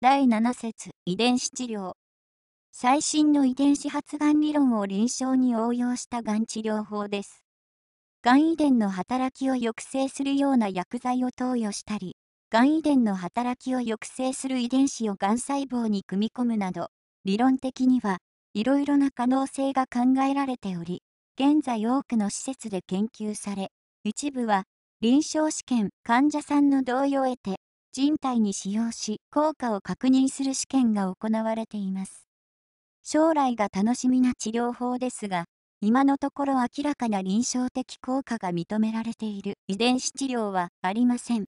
第7節遺伝子治療最新の遺伝子発がん理論を臨床に応用したがん治療法です。がん遺伝の働きを抑制するような薬剤を投与したり、がん遺伝の働きを抑制する遺伝子をがん細胞に組み込むなど、理論的にはいろいろな可能性が考えられており、現在多くの施設で研究され、一部は臨床試験患者さんの同意を得て人体に使用し効果を確認する試験が行われています。将来が楽しみな治療法ですが、今のところ明らかな臨床的効果が認められている遺伝子治療はありません。